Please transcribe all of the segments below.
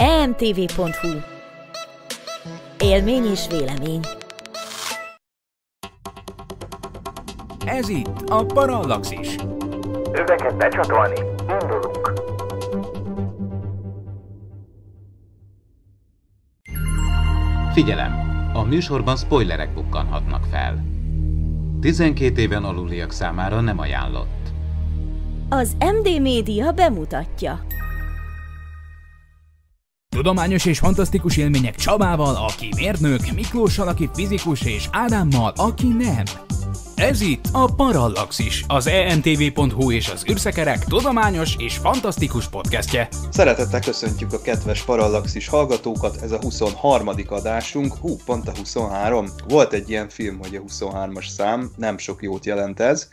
emtv.hu Élmény és vélemény Ez itt a Parallaxis. Öveket becsatolni. Indulunk. Figyelem! A műsorban spoilerek bukkanhatnak fel. 12 éven aluliak számára nem ajánlott. Az MD Média bemutatja. Tudományos és fantasztikus élmények Csabával, aki mérnök, Miklóssal, aki fizikus, és Ádámmal, aki nem. Ez itt a Parallaxis, az entv.hu és az űrszekerek tudományos és fantasztikus podcastje. Szeretettel köszöntjük a kedves Parallaxis hallgatókat, ez a 23. adásunk, hú, pont a 23. Volt egy ilyen film, hogy a 23-as szám, nem sok jót jelent ez.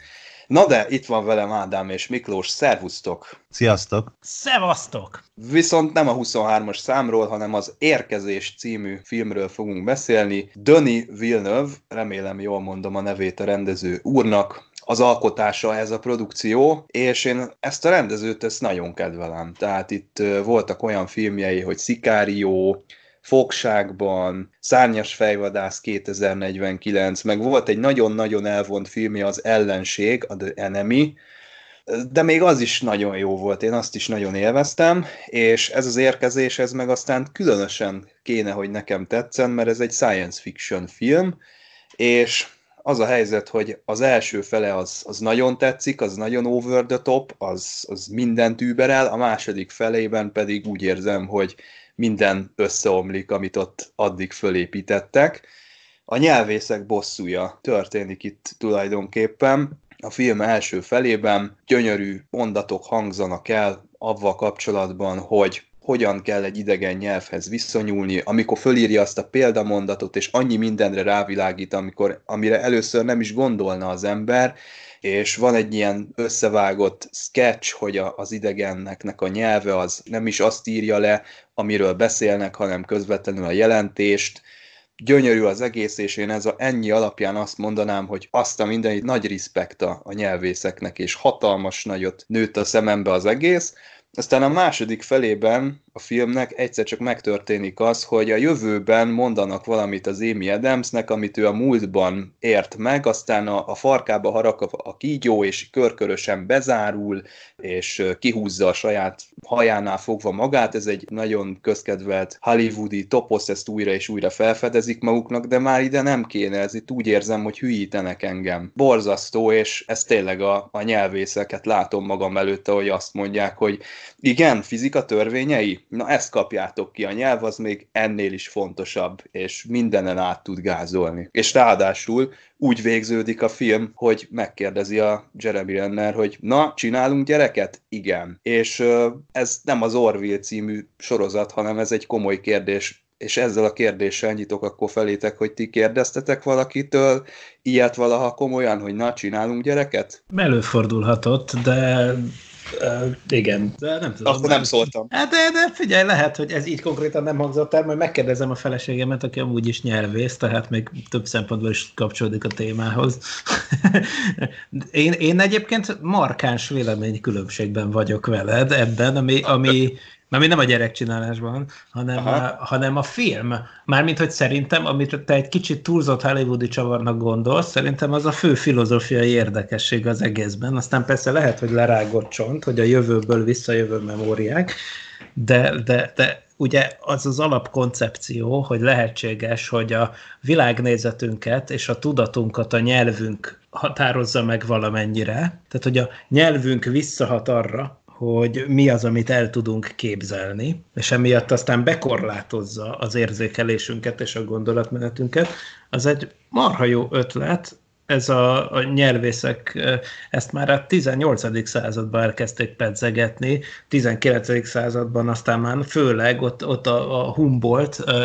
Na de, itt van velem Ádám és Miklós, szervusztok! Sziasztok! Szevasztok! Viszont nem a 23-as számról, hanem az Érkezés című filmről fogunk beszélni. Döni Villeneuve, remélem jól mondom a nevét a rendező úrnak, az alkotása ez a produkció, és én ezt a rendezőt ezt nagyon kedvelem. Tehát itt voltak olyan filmjei, hogy Szikárió, Fogságban, Szárnyas fejvadász 2049, meg volt egy nagyon-nagyon elvont filmje az Ellenség, a The Enemy, de még az is nagyon jó volt, én azt is nagyon élveztem, és ez az érkezés, ez meg aztán különösen kéne, hogy nekem tetszen, mert ez egy science fiction film, és az a helyzet, hogy az első fele az, az nagyon tetszik, az nagyon over the top, az, az mindent überel, a második felében pedig úgy érzem, hogy minden összeomlik, amit ott addig fölépítettek. A nyelvészek bosszúja történik itt tulajdonképpen. A film első felében gyönyörű mondatok hangzanak el avval kapcsolatban, hogy hogyan kell egy idegen nyelvhez viszonyulni, amikor fölírja azt a példamondatot, és annyi mindenre rávilágít, amikor, amire először nem is gondolna az ember, és van egy ilyen összevágott sketch, hogy a, az idegennek a nyelve az nem is azt írja le, amiről beszélnek, hanem közvetlenül a jelentést, gyönyörű az egész, és én ez a, ennyi alapján azt mondanám, hogy azt a mindenit nagy respekt a, a nyelvészeknek, és hatalmas nagyot nőtt a szemembe az egész, aztán a második felében a filmnek egyszer csak megtörténik az, hogy a jövőben mondanak valamit az Amy Adamsnek, amit ő a múltban ért meg, aztán a, a farkába a, a kígyó, és körkörösen bezárul, és kihúzza a saját hajánál fogva magát. Ez egy nagyon közkedvelt hollywoodi toposz, ezt újra és újra felfedezik maguknak, de már ide nem kéne, ez itt úgy érzem, hogy hülyítenek engem. Borzasztó, és ez tényleg a, a nyelvészeket látom magam előtte, hogy azt mondják, hogy igen, fizika törvényei, na ezt kapjátok ki, a nyelv az még ennél is fontosabb, és mindenen át tud gázolni. És ráadásul úgy végződik a film, hogy megkérdezi a Jeremy Renner, hogy na, csinálunk gyereket? Igen. És ez nem az Orville című sorozat, hanem ez egy komoly kérdés és ezzel a kérdéssel nyitok akkor felétek, hogy ti kérdeztetek valakitől ilyet valaha komolyan, hogy na, csinálunk gyereket? Előfordulhatott, de Uh, igen, de nem tudom. Akkor nem szóltam. Hát de, de figyelj, lehet, hogy ez így konkrétan nem hangzott el, majd megkérdezem a feleségemet, aki amúgy is nyelvész, tehát még több szempontból is kapcsolódik a témához. én, én egyébként markáns véleménykülönbségben vagyok veled ebben, ami, ami mert még nem a gyerekcsinálásban, hanem, a, hanem a film. Mármint, hogy szerintem, amit te egy kicsit túlzott hollywoodi csavarnak gondolsz, szerintem az a fő filozófiai érdekesség az egészben. Aztán persze lehet, hogy lerágott csont, hogy a jövőből visszajövő memóriák, de, de, de ugye az az alapkoncepció, hogy lehetséges, hogy a világnézetünket és a tudatunkat a nyelvünk határozza meg valamennyire. Tehát, hogy a nyelvünk visszahat arra, hogy mi az, amit el tudunk képzelni, és emiatt aztán bekorlátozza az érzékelésünket és a gondolatmenetünket, az egy marha jó ötlet, ez a, a nyelvészek ezt már a 18. században elkezdték pedzegetni, 19. században aztán már főleg ott, ott a, a Humboldt, a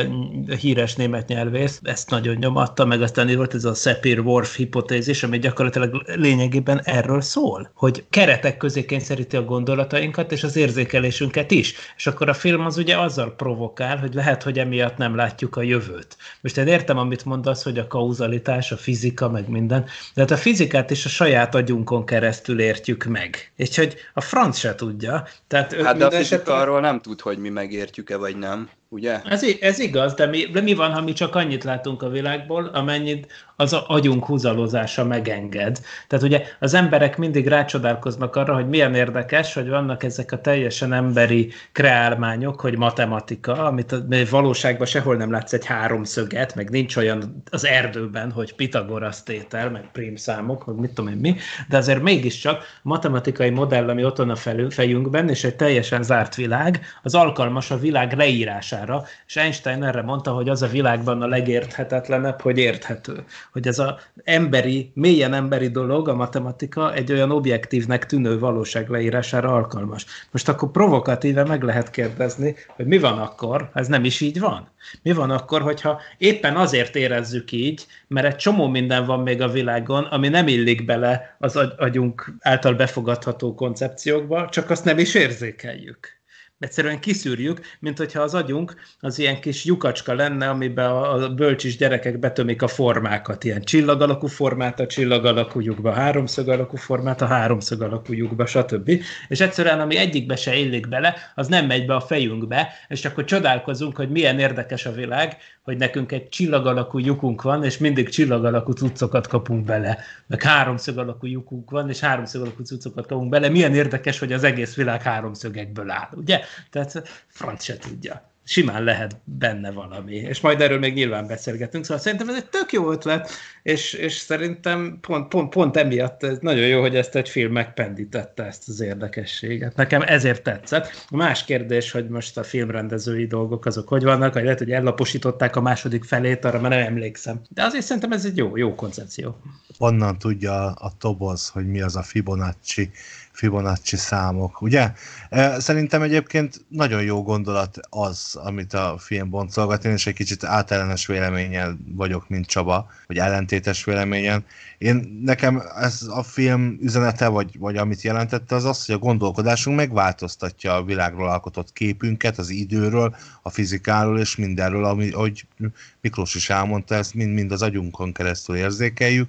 híres német nyelvész, ezt nagyon nyomatta, meg aztán volt ez a sapir whorf hipotézis, ami gyakorlatilag lényegében erről szól, hogy keretek közé kényszeríti a gondolatainkat és az érzékelésünket is. És akkor a film az ugye azzal provokál, hogy lehet, hogy emiatt nem látjuk a jövőt. Most én értem, amit mondasz, hogy a kauzalitás, a fizika, meg minden minden, de hát a fizikát is a saját agyunkon keresztül értjük meg. És hogy a franc se tudja. Tehát hát de a fizika esetben... arról nem tud, hogy mi megértjük-e vagy nem ugye? Ez, ez igaz, de mi, de mi van, ha mi csak annyit látunk a világból, amennyit az a agyunk húzalozása megenged. Tehát ugye az emberek mindig rácsodálkoznak arra, hogy milyen érdekes, hogy vannak ezek a teljesen emberi kreálmányok, hogy matematika, amit valóságban sehol nem látsz egy háromszöget, meg nincs olyan az erdőben, hogy Pitagorasz tétel, meg prímszámok, meg mit tudom én mi, de azért mégiscsak matematikai modell, ami ott van a fejünkben, és egy teljesen zárt világ, az alkalmas a világ leírására utcára, és Einstein erre mondta, hogy az a világban a legérthetetlenebb, hogy érthető. Hogy ez az emberi, mélyen emberi dolog, a matematika egy olyan objektívnek tűnő valóság leírására alkalmas. Most akkor provokatíve meg lehet kérdezni, hogy mi van akkor, ha ez nem is így van? Mi van akkor, hogyha éppen azért érezzük így, mert egy csomó minden van még a világon, ami nem illik bele az agyunk által befogadható koncepciókba, csak azt nem is érzékeljük egyszerűen kiszűrjük, mint hogyha az agyunk az ilyen kis lyukacska lenne, amiben a bölcsis gyerekek betömik a formákat, ilyen csillag alakú formát a csillag alakú lyukba, háromszög alakú formát a háromszög alakú lyukba, stb. És egyszerűen, ami egyikbe se illik bele, az nem megy be a fejünkbe, és akkor csodálkozunk, hogy milyen érdekes a világ, hogy nekünk egy csillag alakú lyukunk van, és mindig csillag alakú cuccokat kapunk bele, meg háromszög alakú lyukunk van, és háromszög alakú cuccokat kapunk bele, milyen érdekes, hogy az egész világ háromszögekből áll, ugye? Tehát franc se tudja. Simán lehet benne valami, és majd erről még nyilván beszélgetünk, szóval szerintem ez egy tök jó ötlet, és, és szerintem pont, pont, pont emiatt ez nagyon jó, hogy ezt egy film megpendítette, ezt az érdekességet. Nekem ezért tetszett. A más kérdés, hogy most a filmrendezői dolgok azok hogy vannak, vagy lehet, hogy ellaposították a második felét, arra már nem emlékszem. De azért szerintem ez egy jó, jó koncepció. Onnan tudja a Toboz, hogy mi az a Fibonacci Fibonacci számok, ugye? Szerintem egyébként nagyon jó gondolat az, amit a film boncolgat. Én is egy kicsit átellenes véleményen vagyok, mint Csaba, vagy ellentétes véleményen. Én nekem ez a film üzenete, vagy, vagy amit jelentette, az az, hogy a gondolkodásunk megváltoztatja a világról alkotott képünket, az időről, a fizikáról és mindenről, ami, ahogy Miklós is elmondta, ezt mind, mind az agyunkon keresztül érzékeljük,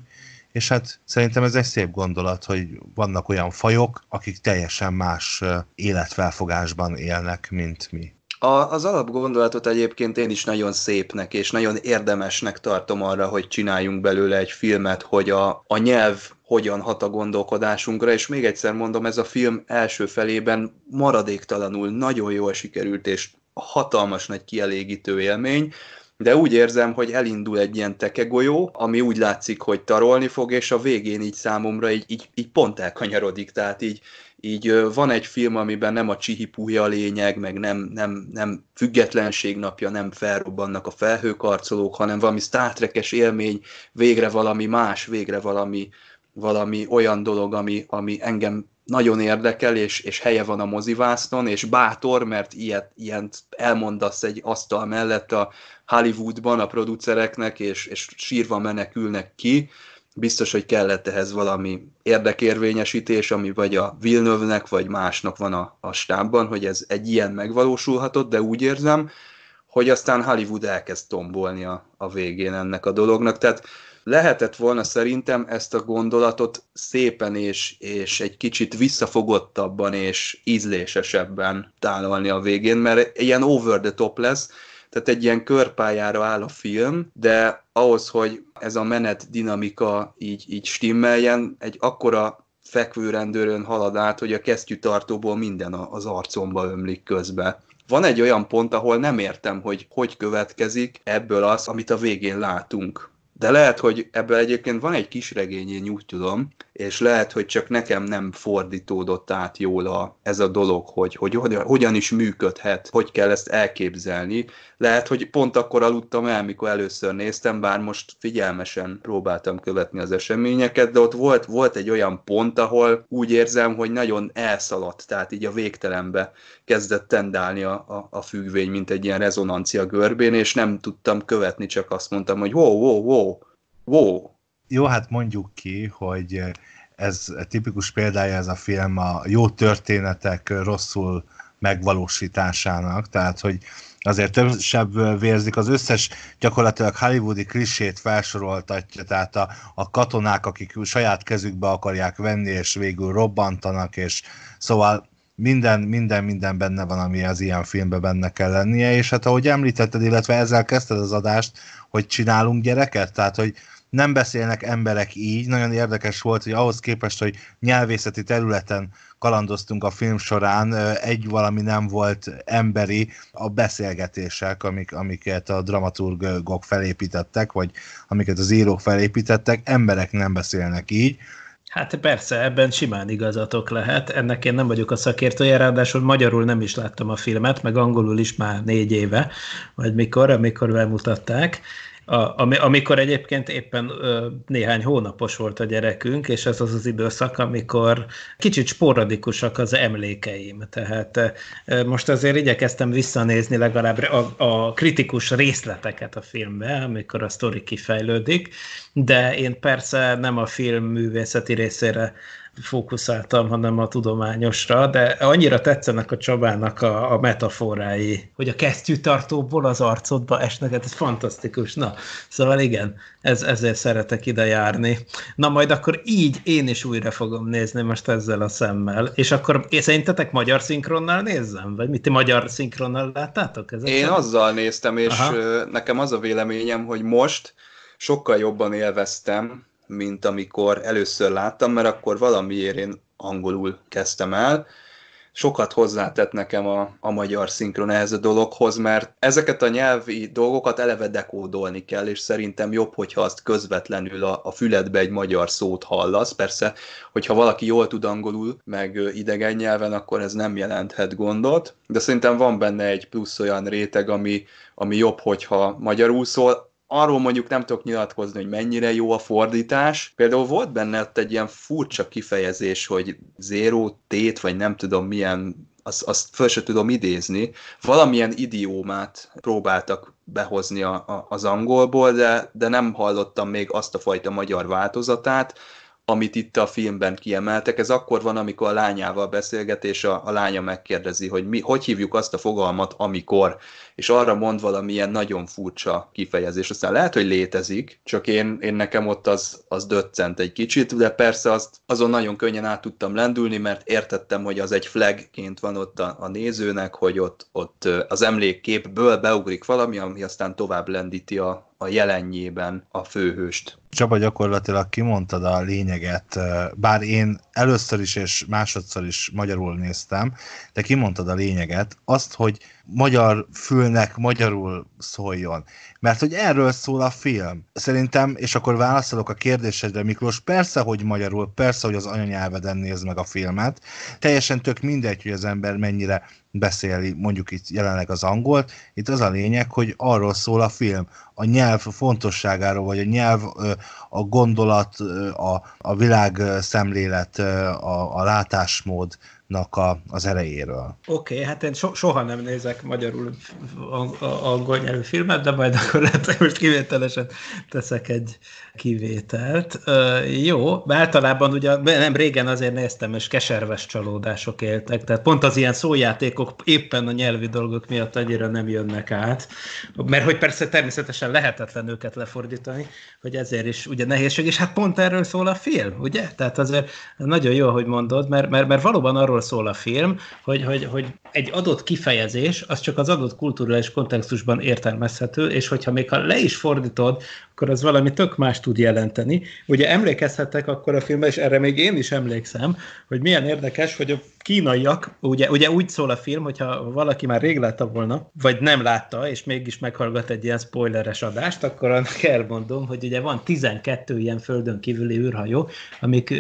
és hát szerintem ez egy szép gondolat, hogy vannak olyan fajok, akik teljesen más életfelfogásban élnek, mint mi. A, az alapgondolatot egyébként én is nagyon szépnek és nagyon érdemesnek tartom arra, hogy csináljunk belőle egy filmet, hogy a, a nyelv hogyan hat a gondolkodásunkra, és még egyszer mondom, ez a film első felében maradéktalanul nagyon jól sikerült, és hatalmas nagy kielégítő élmény, de úgy érzem, hogy elindul egy ilyen tekegolyó, ami úgy látszik, hogy tarolni fog, és a végén így számomra így, így, így pont elkanyarodik, tehát így, így van egy film, amiben nem a csihipuhja a lényeg, meg nem, nem, nem függetlenség napja, nem felrobbannak a felhőkarcolók, hanem valami sztátrekes élmény, végre valami más, végre valami, valami olyan dolog, ami, ami engem nagyon érdekel, és, és helye van a mozivászton, és bátor, mert ilyet, ilyent elmondasz egy asztal mellett a Hollywoodban a producereknek, és, és sírva menekülnek ki, biztos, hogy kellett ehhez valami érdekérvényesítés, ami vagy a Vilnövnek, vagy másnak van a, a stábban, hogy ez egy ilyen megvalósulhatott, de úgy érzem, hogy aztán Hollywood elkezd tombolni a, a végén ennek a dolognak. Tehát lehetett volna szerintem ezt a gondolatot szépen és, és egy kicsit visszafogottabban és ízlésesebben tálalni a végén, mert ilyen over the top lesz, tehát egy ilyen körpályára áll a film, de ahhoz, hogy ez a menet dinamika így, így stimmeljen, egy akkora fekvőrendőrön halad át, hogy a kesztyűtartóból minden az arcomba ömlik közbe. Van egy olyan pont, ahol nem értem, hogy hogy következik ebből az, amit a végén látunk. De lehet, hogy ebből egyébként van egy kis regény, én úgy tudom, és lehet, hogy csak nekem nem fordítódott át jól a, ez a dolog, hogy, hogy, hogy hogyan is működhet, hogy kell ezt elképzelni. Lehet, hogy pont akkor aludtam el, mikor először néztem, bár most figyelmesen próbáltam követni az eseményeket, de ott volt, volt egy olyan pont, ahol úgy érzem, hogy nagyon elszaladt, tehát így a végtelenbe kezdett tendálni a, a, a függvény, mint egy ilyen rezonancia görbén, és nem tudtam követni, csak azt mondtam, hogy wow, wow, wow, Wow. Jó, hát mondjuk ki, hogy ez tipikus példája ez a film a jó történetek rosszul megvalósításának, tehát hogy azért többsebb vérzik, az összes gyakorlatilag hollywoodi klisét felsoroltatja, tehát a, a katonák, akik saját kezükbe akarják venni, és végül robbantanak, és szóval minden, minden, minden benne van, ami az ilyen filmben benne kell lennie, és hát ahogy említetted, illetve ezzel kezdted az adást, hogy csinálunk gyereket, tehát hogy nem beszélnek emberek így. Nagyon érdekes volt, hogy ahhoz képest, hogy nyelvészeti területen kalandoztunk a film során, egy valami nem volt emberi a beszélgetések, amik, amiket a dramaturgok felépítettek, vagy amiket az írók felépítettek, emberek nem beszélnek így. Hát persze, ebben simán igazatok lehet. Ennek én nem vagyok a szakértője, ráadásul magyarul nem is láttam a filmet, meg angolul is már négy éve, vagy mikor, amikor bemutatták. A, ami, amikor egyébként éppen ö, néhány hónapos volt a gyerekünk, és ez az az időszak, amikor kicsit sporadikusak az emlékeim. Tehát ö, most azért igyekeztem visszanézni legalább a, a kritikus részleteket a filmbe, amikor a sztori kifejlődik, de én persze nem a film művészeti részére fókuszáltam, hanem a tudományosra, de annyira tetszenek a Csabának a, a metaforái, hogy a kesztyűtartóból az arcodba esnek, hát ez fantasztikus. Na, szóval igen, ez, ezért szeretek ide járni. Na majd akkor így én is újra fogom nézni most ezzel a szemmel, és akkor és szerintetek magyar szinkronnal nézzem? Vagy mit ti magyar szinkronnal láttátok? ezeket? én azzal néztem, és Aha. nekem az a véleményem, hogy most sokkal jobban élveztem, mint amikor először láttam, mert akkor valamiért én angolul kezdtem el. Sokat hozzátett nekem a, a magyar szinkron ehhez a dologhoz, mert ezeket a nyelvi dolgokat eleve dekódolni kell, és szerintem jobb, hogyha azt közvetlenül a, a füledbe egy magyar szót hallasz. Persze, hogyha valaki jól tud angolul, meg idegen nyelven, akkor ez nem jelenthet gondot, de szerintem van benne egy plusz olyan réteg, ami, ami jobb, hogyha magyarul szól arról mondjuk nem tudok nyilatkozni, hogy mennyire jó a fordítás. Például volt benne ott egy ilyen furcsa kifejezés, hogy zéró tét, vagy nem tudom milyen, azt, azt föl sem tudom idézni. Valamilyen idiómát próbáltak behozni a, a, az angolból, de, de nem hallottam még azt a fajta magyar változatát, amit itt a filmben kiemeltek, ez akkor van, amikor a lányával beszélget, és a, a lánya megkérdezi, hogy mi, hogy hívjuk azt a fogalmat, amikor, és arra mond valamilyen nagyon furcsa kifejezés. Aztán lehet, hogy létezik, csak én, én nekem ott az, az döccent egy kicsit, de persze azt, azon nagyon könnyen át tudtam lendülni, mert értettem, hogy az egy flagként van ott a, a nézőnek, hogy ott, ott az emlékképből beugrik valami, ami aztán tovább lendíti a, a jelenjében a főhőst. Csaba, gyakorlatilag kimondtad a lényeget, bár én először is és másodszor is magyarul néztem, de kimondtad a lényeget, azt, hogy magyar fülnek magyarul szóljon. Mert hogy erről szól a film. Szerintem, és akkor válaszolok a kérdésedre, Miklós, persze, hogy magyarul, persze, hogy az anyanyelveden néz meg a filmet, teljesen tök mindegy, hogy az ember mennyire beszéli mondjuk itt jelenleg az angolt. Itt az a lényeg, hogy arról szól a film, a nyelv fontosságáról, vagy a nyelv, a gondolat, a, a világ szemlélet, a, a látásmód a, az erejéről. Oké, okay, hát én so, soha nem nézek magyarul angol nyelvű filmet, de majd akkor lehet, hogy most kivételesen teszek egy, kivételt. Jó, általában ugye nem régen azért néztem, és keserves csalódások éltek, tehát pont az ilyen szójátékok éppen a nyelvi dolgok miatt annyira nem jönnek át, mert hogy persze természetesen lehetetlen őket lefordítani, hogy ezért is ugye nehézség, és hát pont erről szól a film, ugye? Tehát azért nagyon jó, hogy mondod, mert, mert, mert valóban arról szól a film, hogy, hogy, hogy egy adott kifejezés, az csak az adott kulturális kontextusban értelmezhető, és hogyha még ha le is fordítod akkor az valami tök más tud jelenteni. Ugye emlékezhetek akkor a filmben, és erre még én is emlékszem, hogy milyen érdekes, hogy a kínaiak, ugye, ugye úgy szól a film, hogyha valaki már rég látta volna, vagy nem látta, és mégis meghallgat egy ilyen spoileres adást, akkor annak elmondom, hogy ugye van 12 ilyen földön kívüli űrhajó, amik,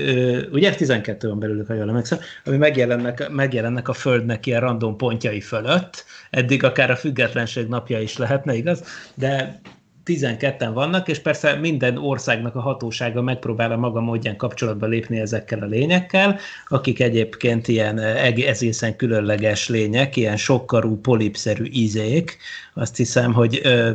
ugye 12 van belőlük, ha jól emlékszem, ami megjelennek, megjelennek a Földnek ilyen random pontjai fölött, eddig akár a függetlenség napja is lehetne, igaz? De 12-en vannak, és persze minden országnak a hatósága megpróbál a maga módján kapcsolatba lépni ezekkel a lényekkel, akik egyébként ilyen egészen különleges lények, ilyen sokkarú, polipszerű ízék. Azt hiszem, hogy ö,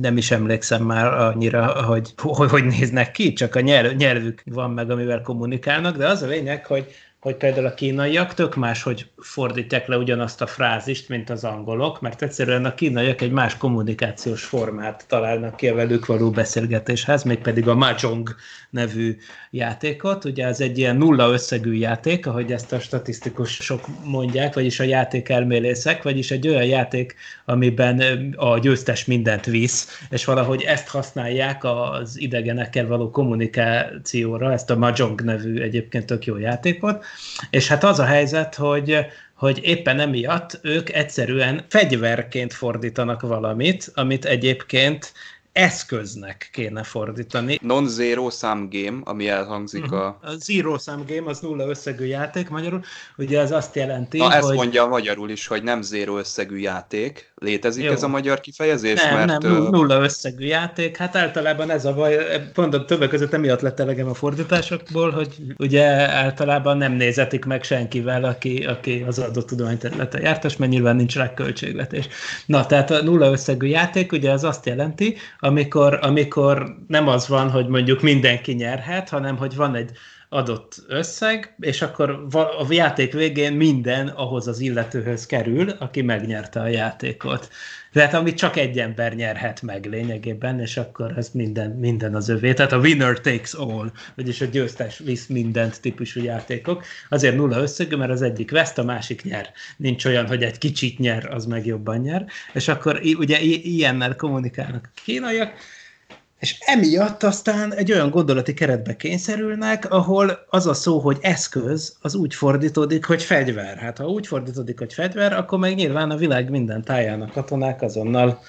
nem is emlékszem már annyira, hogy hogy, hogy néznek ki, csak a nyelv, nyelvük van meg, amivel kommunikálnak, de az a lényeg, hogy hogy például a kínaiak tök más, hogy fordítják le ugyanazt a frázist, mint az angolok, mert egyszerűen a kínaiak egy más kommunikációs formát találnak ki a velük való beszélgetéshez, mégpedig a mahjong nevű játékot. Ugye ez egy ilyen nulla összegű játék, ahogy ezt a statisztikusok mondják, vagyis a elmélészek, vagyis egy olyan játék, amiben a győztes mindent visz, és valahogy ezt használják az idegenekkel való kommunikációra, ezt a Majong nevű egyébként tök jó játékot. És hát az a helyzet, hogy hogy éppen emiatt ők egyszerűen fegyverként fordítanak valamit, amit egyébként eszköznek kéne fordítani. Non-zero sum game, ami elhangzik uh-huh. a... A zero sum game az nulla összegű játék magyarul, ugye az azt jelenti, Na, hogy... ezt mondja magyarul is, hogy nem zero összegű játék. Létezik Jó. ez a magyar kifejezés? Nem, mert, nem, nulla összegű játék. Hát általában ez a baj, a többek között emiatt lett elegem a fordításokból, hogy ugye általában nem nézetik meg senkivel, aki, aki az adott tudományterülete jártas, mert nyilván nincs rá költségvetés. Na, tehát a nulla összegű játék ugye az azt jelenti, amikor, amikor nem az van, hogy mondjuk mindenki nyerhet, hanem hogy van egy adott összeg, és akkor a játék végén minden ahhoz az illetőhöz kerül, aki megnyerte a játékot. Tehát amit csak egy ember nyerhet meg lényegében, és akkor ez minden, minden az övé. Tehát a winner takes all, vagyis a győztes visz mindent típusú játékok. Azért nulla összegű, mert az egyik veszt, a másik nyer. Nincs olyan, hogy egy kicsit nyer, az meg jobban nyer. És akkor ugye i- ilyennel kommunikálnak a kínaiak, és emiatt aztán egy olyan gondolati keretbe kényszerülnek, ahol az a szó, hogy eszköz, az úgy fordítódik, hogy fegyver. Hát ha úgy fordítódik, hogy fegyver, akkor meg nyilván a világ minden táján a katonák azonnal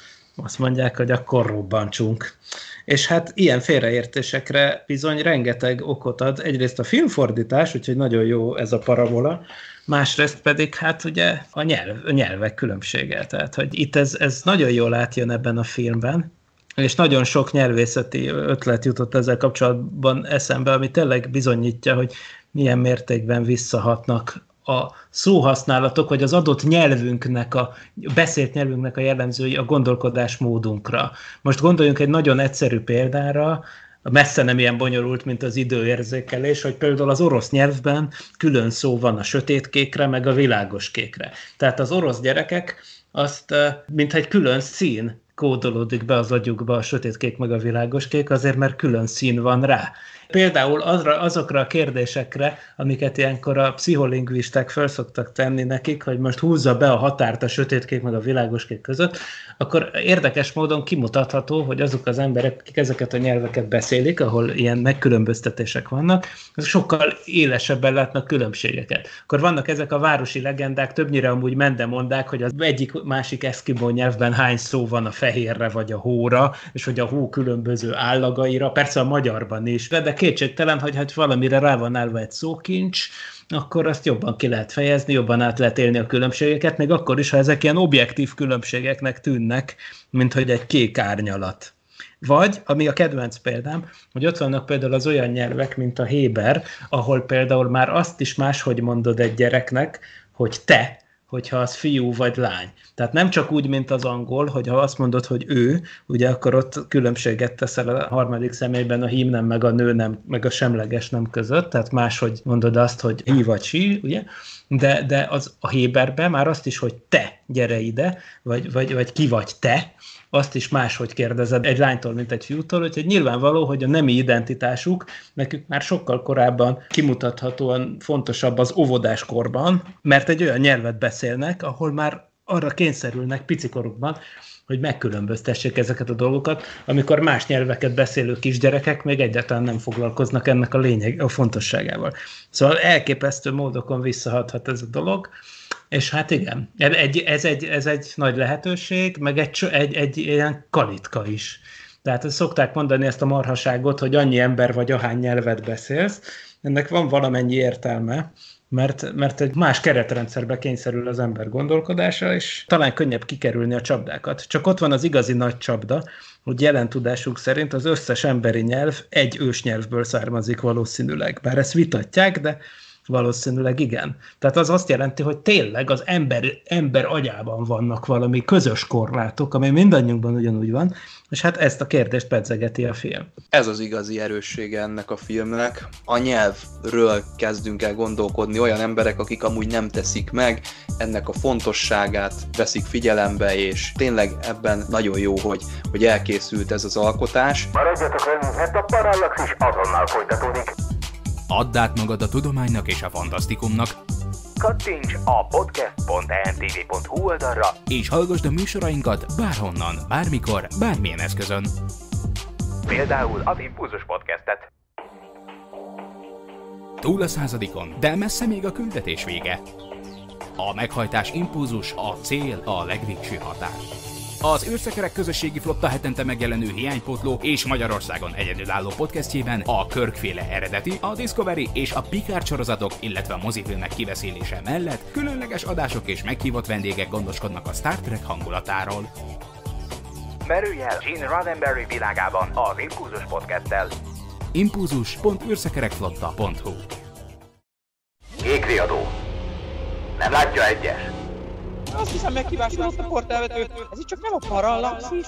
azt mondják, hogy akkor robbantsunk. És hát ilyen félreértésekre bizony rengeteg okot ad. Egyrészt a filmfordítás, úgyhogy nagyon jó ez a parabola, másrészt pedig hát ugye a, nyelv, a nyelvek különbsége. Tehát, hogy itt ez, ez nagyon jól átjön ebben a filmben, és nagyon sok nyelvészeti ötlet jutott ezzel kapcsolatban eszembe, ami tényleg bizonyítja, hogy milyen mértékben visszahatnak a szóhasználatok, vagy az adott nyelvünknek, a beszélt nyelvünknek a jellemzői a gondolkodásmódunkra. Most gondoljunk egy nagyon egyszerű példára, messze nem ilyen bonyolult, mint az időérzékelés, hogy például az orosz nyelvben külön szó van a sötétkékre, meg a világos kékre. Tehát az orosz gyerekek azt, eh, mintha egy külön szín kódolódik be az agyukba a sötétkék meg a világoskék, azért mert külön szín van rá. Például azra, azokra a kérdésekre, amiket ilyenkor a pszicholingvisták föl szoktak tenni nekik, hogy most húzza be a határt a sötétkék meg a világoskék között, akkor érdekes módon kimutatható, hogy azok az emberek, akik ezeket a nyelveket beszélik, ahol ilyen megkülönböztetések vannak, azok sokkal élesebben látnak különbségeket. Akkor vannak ezek a városi legendák, többnyire amúgy mendemondák, hogy az egyik másik eszkimó nyelvben hány szó van a fehérre vagy a hóra, és hogy a hó különböző állagaira, persze a magyarban is, de kétségtelen, hogy hát valamire rá van állva egy szókincs, akkor azt jobban ki lehet fejezni, jobban át lehet élni a különbségeket, még akkor is, ha ezek ilyen objektív különbségeknek tűnnek, mint hogy egy kék árnyalat. Vagy, ami a kedvenc példám, hogy ott vannak például az olyan nyelvek, mint a Héber, ahol például már azt is máshogy mondod egy gyereknek, hogy te, hogyha az fiú vagy lány. Tehát nem csak úgy, mint az angol, hogy ha azt mondod, hogy ő, ugye akkor ott különbséget teszel a harmadik személyben a hím nem, meg a nő nem, meg a semleges nem között, tehát máshogy mondod azt, hogy hi vagy si, ugye? De, de az a Héberben már azt is, hogy te gyere ide, vagy, vagy, vagy ki vagy te, azt is máshogy kérdezed egy lánytól, mint egy fiútól, hogy nyilvánvaló, hogy a nemi identitásuk nekük már sokkal korábban kimutathatóan fontosabb az óvodáskorban, mert egy olyan nyelvet beszélnek, ahol már arra kényszerülnek picikorukban, hogy megkülönböztessék ezeket a dolgokat, amikor más nyelveket beszélő kisgyerekek még egyáltalán nem foglalkoznak ennek a lényeg, a fontosságával. Szóval elképesztő módokon visszahathat ez a dolog, és hát igen, egy, ez, egy, ez egy nagy lehetőség, meg egy, egy, egy ilyen kalitka is. Tehát szokták mondani ezt a marhaságot, hogy annyi ember vagy, ahány nyelvet beszélsz. Ennek van valamennyi értelme, mert, mert egy más keretrendszerbe kényszerül az ember gondolkodása, és talán könnyebb kikerülni a csapdákat. Csak ott van az igazi nagy csapda, hogy jelen tudásuk szerint az összes emberi nyelv egy ősnyelvből származik valószínűleg. Bár ezt vitatják, de Valószínűleg igen. Tehát az azt jelenti, hogy tényleg az ember, ember agyában vannak valami közös korlátok, ami mindannyiunkban ugyanúgy van, és hát ezt a kérdést pedzegeti a film. Ez az igazi erőssége ennek a filmnek. A nyelvről kezdünk el gondolkodni olyan emberek, akik amúgy nem teszik meg, ennek a fontosságát veszik figyelembe, és tényleg ebben nagyon jó, hogy, hogy elkészült ez az alkotás. Maradjatok velünk, mert a parallax is azonnal folytatódik. Add át magad a tudománynak és a fantasztikumnak, kattints a podcast.ntv.hu e oldalra, és hallgassd a műsorainkat bárhonnan, bármikor, bármilyen eszközön. Például az Impulzus Podcastet. Túl a századikon, de messze még a küldetés vége. A meghajtás impulzus, a cél, a legvégső határ. Az űrszekerek közösségi flotta hetente megjelenő hiánypótló és Magyarországon egyedülálló podcastjében a Körkféle eredeti, a Discovery és a Picard sorozatok, illetve a mozifilmek kiveszélése mellett különleges adások és meghívott vendégek gondoskodnak a Star Trek hangulatáról. Merülj el Gene Roddenberry világában az Impulzus Podcast-tel. impulzus.űrszekerekflotta.hu Ékriadó. Nem látja egyes. Azt hiszem megkívásodott a portelvető. Ez itt csak nem a parallaxis?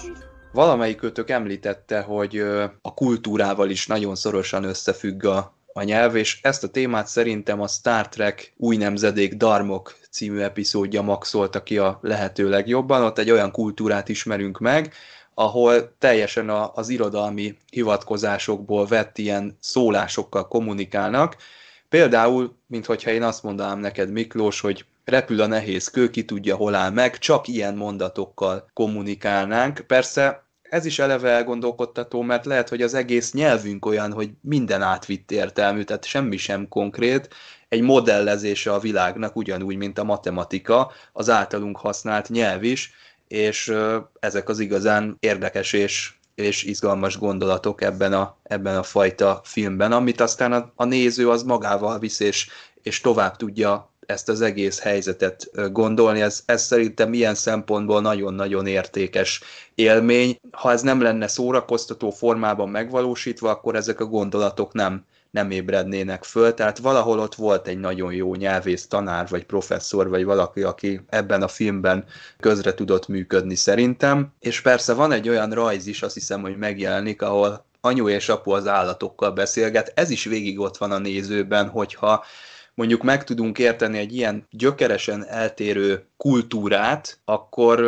Valamelyikőtök említette, hogy a kultúrával is nagyon szorosan összefügg a, a nyelv, és ezt a témát szerintem a Star Trek új nemzedék Darmok című epizódja maxolta ki a lehető legjobban. Ott egy olyan kultúrát ismerünk meg, ahol teljesen a, az irodalmi hivatkozásokból vett ilyen szólásokkal kommunikálnak. Például, mintha én azt mondanám neked, Miklós, hogy repül a nehéz kő, ki tudja, hol áll meg, csak ilyen mondatokkal kommunikálnánk. Persze ez is eleve elgondolkodtató, mert lehet, hogy az egész nyelvünk olyan, hogy minden átvitt értelmű, tehát semmi sem konkrét, egy modellezése a világnak ugyanúgy, mint a matematika, az általunk használt nyelv is, és ezek az igazán érdekes és és izgalmas gondolatok ebben a, ebben a fajta filmben, amit aztán a, a néző az magával visz, és, és tovább tudja ezt az egész helyzetet gondolni. Ez, ez szerintem ilyen szempontból nagyon-nagyon értékes élmény. Ha ez nem lenne szórakoztató formában megvalósítva, akkor ezek a gondolatok nem nem ébrednének föl, tehát valahol ott volt egy nagyon jó nyelvész tanár, vagy professzor, vagy valaki, aki ebben a filmben közre tudott működni szerintem, és persze van egy olyan rajz is, azt hiszem, hogy megjelenik, ahol anyu és apu az állatokkal beszélget, ez is végig ott van a nézőben, hogyha mondjuk meg tudunk érteni egy ilyen gyökeresen eltérő kultúrát, akkor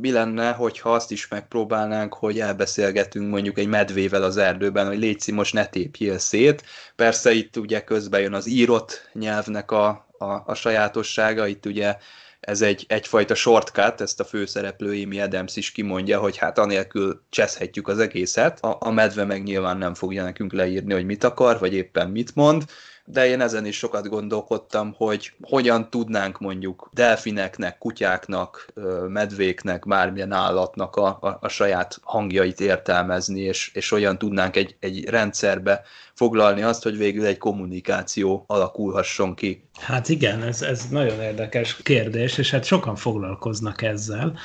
mi lenne, hogyha azt is megpróbálnánk, hogy elbeszélgetünk mondjuk egy medvével az erdőben, hogy légy most ne tépjél szét. Persze itt ugye közben jön az írott nyelvnek a, a, a sajátossága, itt ugye ez egy, egyfajta shortcut, ezt a főszereplő Amy Adams is kimondja, hogy hát anélkül cseszhetjük az egészet, a, a medve meg nyilván nem fogja nekünk leírni, hogy mit akar, vagy éppen mit mond, de én ezen is sokat gondolkodtam, hogy hogyan tudnánk mondjuk delfineknek, kutyáknak, medvéknek, bármilyen állatnak a, a, a saját hangjait értelmezni, és, és hogyan tudnánk egy, egy rendszerbe foglalni azt, hogy végül egy kommunikáció alakulhasson ki. Hát igen, ez, ez nagyon érdekes kérdés, és hát sokan foglalkoznak ezzel.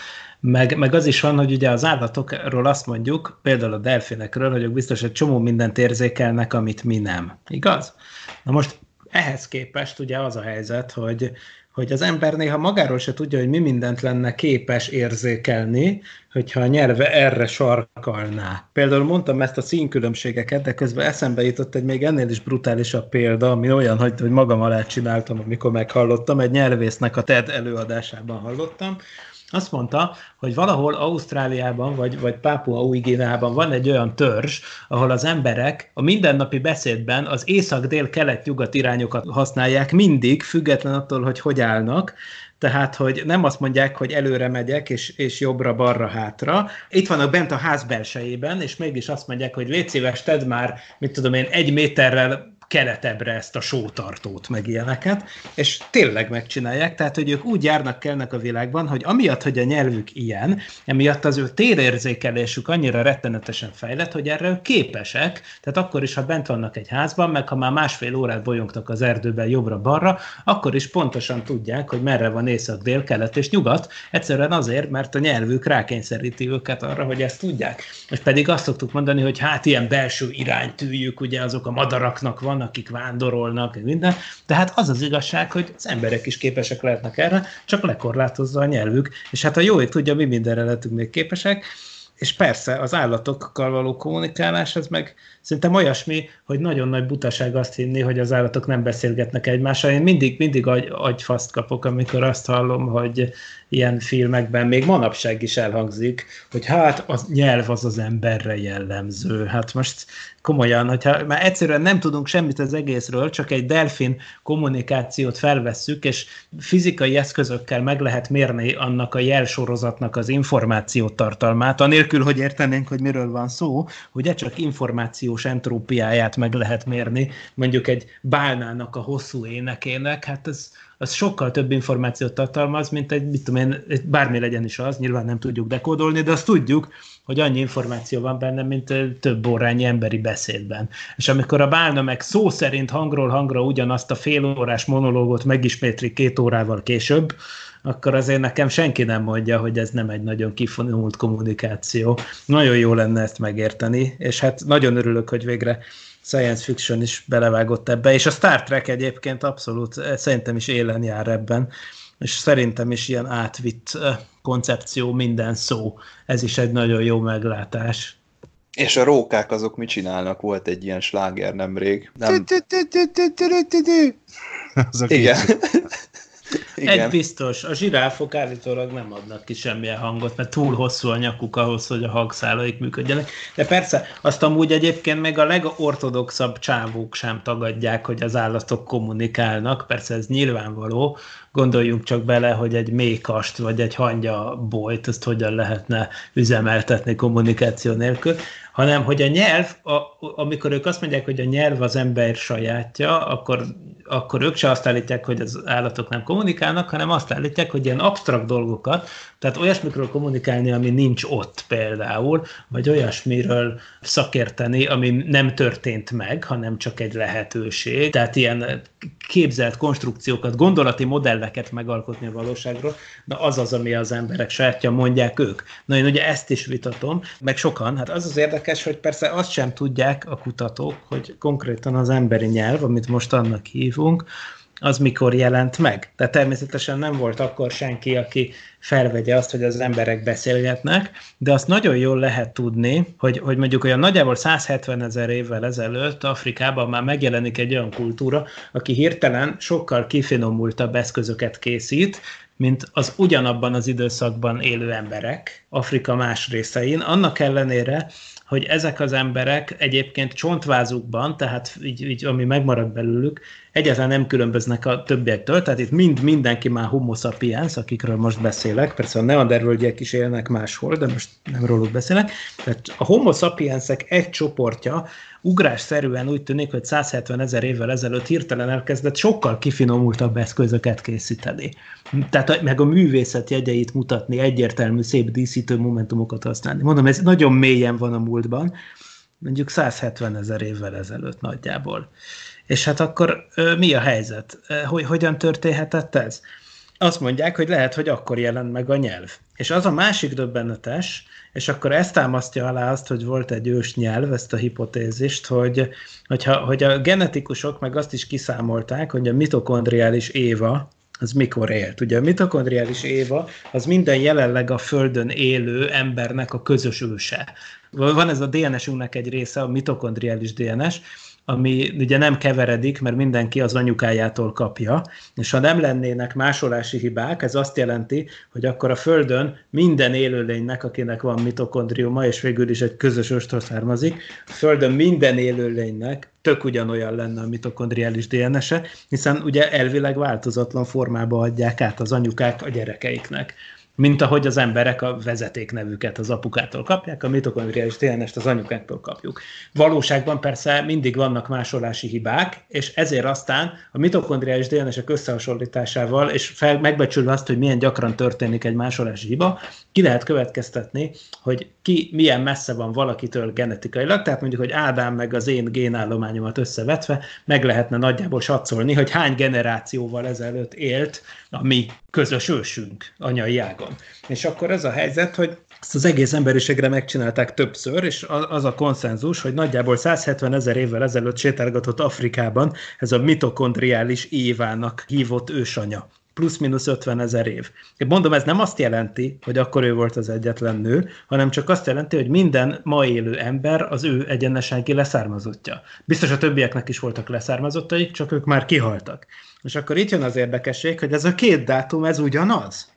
Meg, meg az is van, hogy ugye az állatokról azt mondjuk, például a delfinekről, hogy ők biztos egy csomó mindent érzékelnek, amit mi nem. Igaz? Na most ehhez képest ugye az a helyzet, hogy hogy az ember néha magáról se tudja, hogy mi mindent lenne képes érzékelni, hogyha a nyelve erre sarkalná. Például mondtam ezt a színkülönbségeket, de közben eszembe jutott egy még ennél is brutálisabb példa, ami olyan, hogy, hogy magam alá csináltam, amikor meghallottam, egy nyelvésznek a TED előadásában hallottam, azt mondta, hogy valahol Ausztráliában, vagy, vagy Pápua új van egy olyan törzs, ahol az emberek a mindennapi beszédben az észak-dél-kelet-nyugat irányokat használják mindig, független attól, hogy hogy navigálnak, tehát, hogy nem azt mondják, hogy előre megyek, és, és jobbra, balra, hátra. Itt vannak bent a ház belsejében, és mégis azt mondják, hogy légy szíves, tedd már, mit tudom én, egy méterrel keretebbre ezt a sótartót, meg ilyeneket, és tényleg megcsinálják, tehát hogy ők úgy járnak kellnek a világban, hogy amiatt, hogy a nyelvük ilyen, emiatt az ő térérzékelésük annyira rettenetesen fejlett, hogy erre ők képesek, tehát akkor is, ha bent vannak egy házban, meg ha már másfél órát bolyongtak az erdőben jobbra-balra, akkor is pontosan tudják, hogy merre van észak, dél, kelet és nyugat, egyszerűen azért, mert a nyelvük rákényszeríti őket arra, hogy ezt tudják. És pedig azt szoktuk mondani, hogy hát ilyen belső iránytűjük, ugye azok a madaraknak van, van, akik vándorolnak, minden. tehát az az igazság, hogy az emberek is képesek lehetnek erre, csak lekorlátozza a nyelvük. És hát a jó, tudja, mi mindenre lehetünk még képesek. És persze az állatokkal való kommunikálás, ez meg, Szerintem olyasmi, hogy nagyon nagy butaság azt hinni, hogy az állatok nem beszélgetnek egymással. Én mindig, mindig agy, agyfaszt kapok, amikor azt hallom, hogy ilyen filmekben még manapság is elhangzik, hogy hát a nyelv az az emberre jellemző. Hát most komolyan, hogyha már egyszerűen nem tudunk semmit az egészről, csak egy delfin kommunikációt felvesszük, és fizikai eszközökkel meg lehet mérni annak a jelsorozatnak az információ tartalmát, anélkül, hogy értenénk, hogy miről van szó, ugye csak információ dimenziós entrópiáját meg lehet mérni, mondjuk egy bálnának a hosszú énekének, hát ez, az sokkal több információt tartalmaz, mint egy, mit tudom én, bármi legyen is az, nyilván nem tudjuk dekódolni, de azt tudjuk, hogy annyi információ van benne, mint több órányi emberi beszédben. És amikor a bálna meg szó szerint hangról hangra ugyanazt a félórás monológot megismétli két órával később, akkor azért nekem senki nem mondja, hogy ez nem egy nagyon kifonult kommunikáció. Nagyon jó lenne ezt megérteni, és hát nagyon örülök, hogy végre science fiction is belevágott ebbe, és a Star Trek egyébként abszolút eh, szerintem is élen jár ebben, és szerintem is ilyen átvitt eh, koncepció minden szó. Ez is egy nagyon jó meglátás. És a rókák azok mit csinálnak? Volt egy ilyen sláger nemrég. Nem... Igen. Igen. Egy biztos, a zsiráfok állítólag nem adnak ki semmilyen hangot, mert túl hosszú a nyakuk ahhoz, hogy a hangszálaik működjenek. De persze, azt amúgy egyébként még a legortodoxabb csávók sem tagadják, hogy az állatok kommunikálnak. Persze ez nyilvánvaló, gondoljunk csak bele, hogy egy mékast vagy egy hangya bolyt, ezt hogyan lehetne üzemeltetni kommunikáció nélkül, hanem hogy a nyelv, a, amikor ők azt mondják, hogy a nyelv az ember sajátja, akkor, akkor ők se azt állítják, hogy az állatok nem kommunikálnak, kommunikálnak, hanem azt állítják, hogy ilyen absztrakt dolgokat, tehát olyasmikről kommunikálni, ami nincs ott például, vagy olyasmiről szakérteni, ami nem történt meg, hanem csak egy lehetőség. Tehát ilyen képzelt konstrukciókat, gondolati modelleket megalkotni a valóságról, na az az, ami az emberek sajátja, mondják ők. Na én ugye ezt is vitatom, meg sokan, hát az az érdekes, hogy persze azt sem tudják a kutatók, hogy konkrétan az emberi nyelv, amit most annak hívunk, az mikor jelent meg. de természetesen nem volt akkor senki, aki felvegye azt, hogy az emberek beszélgetnek, de azt nagyon jól lehet tudni, hogy, hogy mondjuk olyan nagyjából 170 ezer évvel ezelőtt Afrikában már megjelenik egy olyan kultúra, aki hirtelen sokkal kifinomultabb eszközöket készít, mint az ugyanabban az időszakban élő emberek Afrika más részein, annak ellenére, hogy ezek az emberek egyébként csontvázukban, tehát így, így ami megmaradt belőlük, egyáltalán nem különböznek a többiektől, tehát itt mind mindenki már homo sapiens, akikről most beszélek, persze a neandervölgyek is élnek máshol, de most nem róluk beszélek, tehát a homo sapiensek egy csoportja ugrásszerűen úgy tűnik, hogy 170 ezer évvel ezelőtt hirtelen elkezdett sokkal kifinomultabb eszközöket készíteni. Tehát meg a művészet jegyeit mutatni, egyértelmű szép díszítő momentumokat használni. Mondom, ez nagyon mélyen van a múltban, mondjuk 170 ezer évvel ezelőtt nagyjából. És hát akkor mi a helyzet? Hogy, hogyan történhetett ez? Azt mondják, hogy lehet, hogy akkor jelent meg a nyelv. És az a másik döbbenetes, és akkor ezt támasztja alá azt, hogy volt egy ős nyelv, ezt a hipotézist, hogy, hogyha, hogy a genetikusok meg azt is kiszámolták, hogy a mitokondriális éva, az mikor élt. Ugye a mitokondriális éva az minden jelenleg a Földön élő embernek a közös őse. Van ez a DNS-ünknek egy része, a mitokondriális DNS, ami ugye nem keveredik, mert mindenki az anyukájától kapja, és ha nem lennének másolási hibák, ez azt jelenti, hogy akkor a Földön minden élőlénynek, akinek van mitokondriuma, és végül is egy közös östől származik, a Földön minden élőlénynek tök ugyanolyan lenne a mitokondriális DNS-e, hiszen ugye elvileg változatlan formába adják át az anyukák a gyerekeiknek mint ahogy az emberek a vezetéknevüket az apukától kapják, a mitokondriális dns az anyukáktól kapjuk. Valóságban persze mindig vannak másolási hibák, és ezért aztán a mitokondriális DNS-ek összehasonlításával, és fel, megbecsülve azt, hogy milyen gyakran történik egy másolási hiba, ki lehet következtetni, hogy ki milyen messze van valakitől genetikailag, tehát mondjuk, hogy Ádám meg az én génállományomat összevetve meg lehetne nagyjából satszolni, hogy hány generációval ezelőtt élt a mi közös ősünk anyai ágon. És akkor ez a helyzet, hogy ezt az egész emberiségre megcsinálták többször, és az a konszenzus, hogy nagyjából 170 ezer évvel ezelőtt sétálgatott Afrikában ez a mitokondriális Évának hívott ősanya plusz-minusz 50 ezer év. Én mondom, ez nem azt jelenti, hogy akkor ő volt az egyetlen nő, hanem csak azt jelenti, hogy minden ma élő ember az ő ki leszármazottja. Biztos a többieknek is voltak leszármazottaik, csak ők már kihaltak. És akkor itt jön az érdekesség, hogy ez a két dátum, ez ugyanaz.